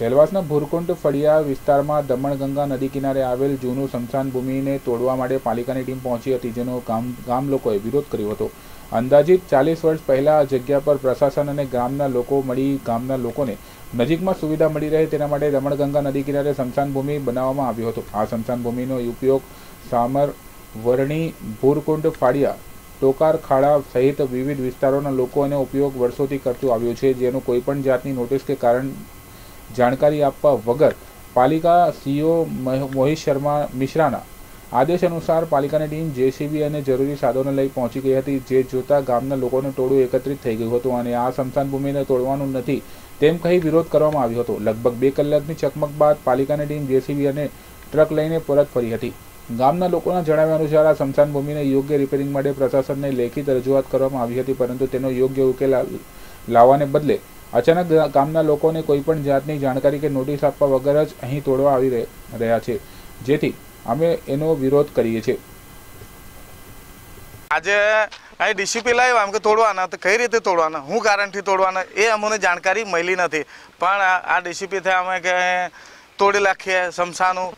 સેલવાસના ભૂરકુંડ ફળિયા વિસ્તારમાં દમણગંગા નદી કિનારે આવેલ જૂનું સ્મશાન ભૂમિને તોડવા માટે પાલિકાની ટીમ પહોંચી હતી જેનો ગામ ગામ લોકોએ વિરોધ કર્યો હતો અંદાજિત ચાલીસ વર્ષ પહેલાં આ જગ્યા પર પ્રશાસન અને ગામના લોકો મળી ગામના લોકોને નજીકમાં સુવિધા મળી રહે તેના માટે દમણગંગા નદી કિનારે સ્મશાન ભૂમિ બનાવવામાં આવ્યો હતો આ સ્મશાન ભૂમિનો ઉપયોગ સામર વરણી ભૂરકુંડ ફાળિયા ટોકાર ખાડા સહિત વિવિધ વિસ્તારોના લોકોને ઉપયોગ વર્ષોથી કરતું આવ્યું છે જેનું કોઈપણ જાતની નોટિસ કે કારણ जानकारी આપવા વગર પાલિકા સીઓ મોહિષ શર્મા મિશ્રાના આદેશ અનુસાર પાલિકાની ટીમ જેસીબી અને જરૂરી સાધનો લઈને પહોંચી ગઈ હતી જે જોતા ગામના લોકોનો ટોળો એકત્રિત થઈ ગયો હતો અને આ સમસાન ભૂમિને તોડવાનું હતું તેમ કહી વિરોધ કરવામાં આવ્યો હતો લગભગ 2 કલાકની ચકમક બાદ પાલિકાની ટીમ જેસીબી અને ટ્રક લઈને પરત ફરી હતી ગામના લોકોના જણાવ્યા અનુસાર આ સમસાન ભૂમિને યોગ્ય રિપેરિંગ માટે પ્રશાસનને લેખિત અરજીઆત કરવામાં આવી હતી પરંતુ તેનો યોગ્ય ઉકેલ લાવવાને બદલે અચાનક ગામના લોકોને કોઈપણ જાતની જાણકારી કે નોટિસ આપવા વગર જ અહીં તોડવા આવી રહ્યા છે જેથી અમે એનો વિરોધ કરીએ છીએ આજે અહીં ડીસીપી લાવ્યો આમ કે તોડવાના તો કઈ રીતે તોડવાના હું કારણથી તોડવાના એ અમને જાણકારી મળી નથી પણ આ ડીસીપી થયા અમે કે તોડી નાખીએ શમશાનું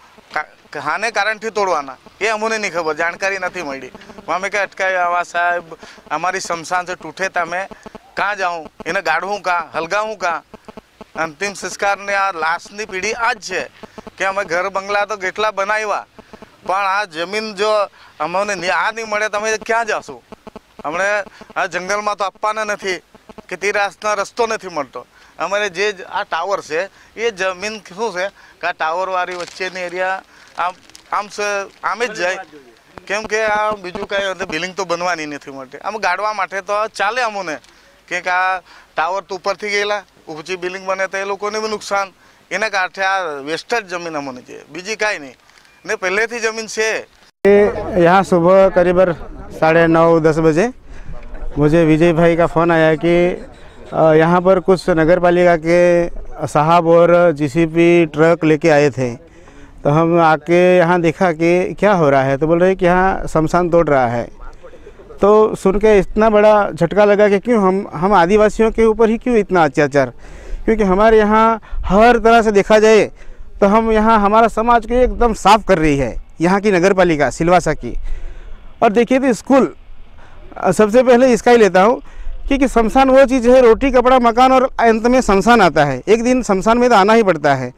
હાને કારણથી તોડવાના એ અમને નહીં ખબર જાણકારી નથી મળી અમે કે અટકાવી આવા સાહેબ અમારી શમશાન છે તૂટે તમે કાં જાઉં એને ગાઢવું કાં હલગાવું કાં અંતિમ સંસ્કારની આ લાશની પીઢી આ જ છે કે અમે ઘર બંગલા તો કેટલા બનાવ્યા પણ આ જમીન જો અમને આ નહીં મળે તમે ક્યાં જશો અમને આ જંગલમાં તો આપવાના નથી કે તે રાસના રસ્તો નથી મળતો અમારે જે આ ટાવર છે એ જમીન શું છે કે આ ટાવરવાળી વચ્ચેની એરિયા આમ આમ આમ જ જાય કેમ કે આ બીજું કાંઈ બિલ્ડિંગ તો બનવાની નથી મળતી આમ ગાડવા માટે તો ચાલે અમોને કે આ ટાવર તો ઉપરથી ગયેલા ઊંચી બિલ્ડિંગ બને તો એ લોકોને બી નુકસાન એના કાંઠે આ વેસ્ટ જ જમીન અમને છે બીજી કાંઈ નહીં ને पहले ज़मीन से यहाँ सुबह करीबन साढ़े नौ दस बजे मुझे विजय भाई का फ़ोन आया कि यहाँ पर कुछ नगर पालिका के साहब और जीसीपी ट्रक लेके आए थे तो हम आके यहाँ देखा कि क्या हो रहा है तो बोल रहे कि यहाँ शमशान तोड़ रहा है तो सुन के इतना बड़ा झटका लगा कि क्यों हम हम आदिवासियों के ऊपर ही क्यों इतना अत्याचार क्योंकि हमारे यहाँ हर तरह से देखा जाए तो हम यहाँ हमारा समाज को एकदम साफ कर रही है यहाँ की नगर पालिका सिलवासा की और देखिए तो स्कूल सबसे पहले इसका ही लेता हूँ क्योंकि शमशान वो चीज़ है रोटी कपड़ा मकान और अंत में शमशान आता है एक दिन शमशान में तो आना ही पड़ता है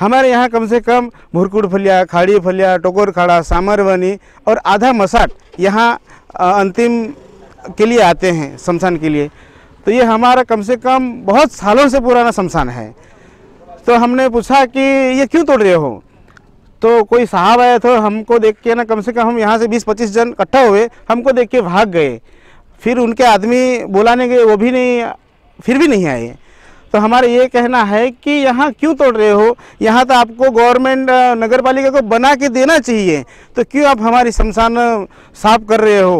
हमारे यहाँ कम से कम भुरकुड़ फलिया खाड़ी फलिया टोकोर खाड़ा सामरवनी और आधा मसाट यहाँ अंतिम के लिए आते हैं शमशान के लिए तो ये हमारा कम से कम बहुत सालों से पुराना शमशान है तो हमने पूछा कि ये क्यों तोड़ रहे हो तो कोई साहब आया था हमको देख के ना कम से कम हम यहाँ से 20-25 जन इकट्ठा हुए हमको देख के भाग गए फिर उनके आदमी बुलाने गए वो भी नहीं फिर भी नहीं आए तो हमारा ये कहना है कि यहाँ क्यों तोड़ रहे हो यहाँ तो आपको गवर्नमेंट नगर पालिका को बना के देना चाहिए तो क्यों आप हमारी शमशान साफ कर रहे हो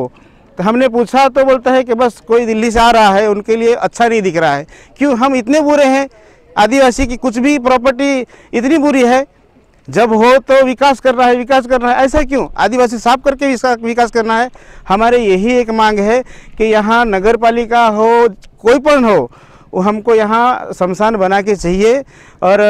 तो हमने पूछा तो बोलता है कि बस कोई दिल्ली से आ रहा है उनके लिए अच्छा नहीं दिख रहा है क्यों हम इतने बुरे हैं आदिवासी की कुछ भी प्रॉपर्टी इतनी बुरी है जब हो तो विकास कर रहा है विकास कर रहा है ऐसा क्यों आदिवासी साफ करके विकास करना है हमारे यही एक मांग है कि यहाँ नगर पालिका हो कोई पण हो वो हमको यहाँ शमशान बना के चाहिए और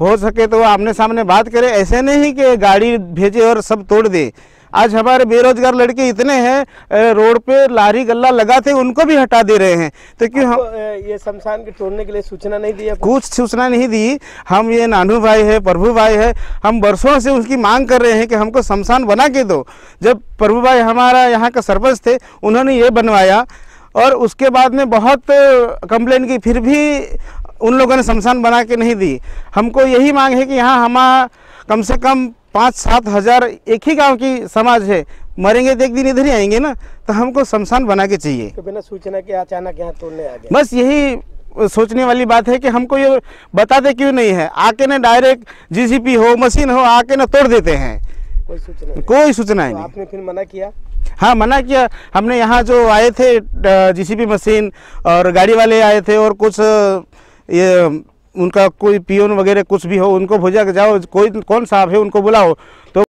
हो सके तो आमने सामने बात करें ऐसे नहीं कि गाड़ी भेजे और सब तोड़ दे आज हमारे बेरोजगार लड़के इतने हैं रोड पे लारी गल्ला लगा थे उनको भी हटा दे रहे हैं तो क्यों हम ये शमशान के तोड़ने के लिए सूचना नहीं दी कुछ सूचना नहीं दी हम ये नानू भाई है प्रभु भाई है हम बरसों से उसकी मांग कर रहे हैं कि हमको शमशान बना के दो जब प्रभु भाई हमारा यहाँ का सरपंच थे उन्होंने ये बनवाया और उसके बाद में बहुत कंप्लेन की फिर भी उन लोगों ने शमशान बना के नहीं दी हमको यही मांग है कि यहाँ हमारा कम से कम पाँच सात हज़ार एक ही गांव की समाज है मरेंगे तो एक दिन इधर ही आएंगे ना तो हमको शमशान बना के चाहिए तो बिना सूचना के अचानक यहाँ तोड़ने आ गए बस यही सोचने वाली बात है कि हमको ये बताते क्यों नहीं है आके ना डायरेक्ट जीसीपी हो मशीन हो आके ना तोड़ देते हैं कोई सूचना कोई सूचना तो नहीं आपने फिर मना किया हाँ मना किया हमने यहाँ जो आए थे जीसीबी मशीन और गाड़ी वाले आए थे और कुछ ये उनका कोई पियोन वगैरह कुछ भी हो उनको भेजा के जाओ कोई कौन साहब है उनको बुलाओ तो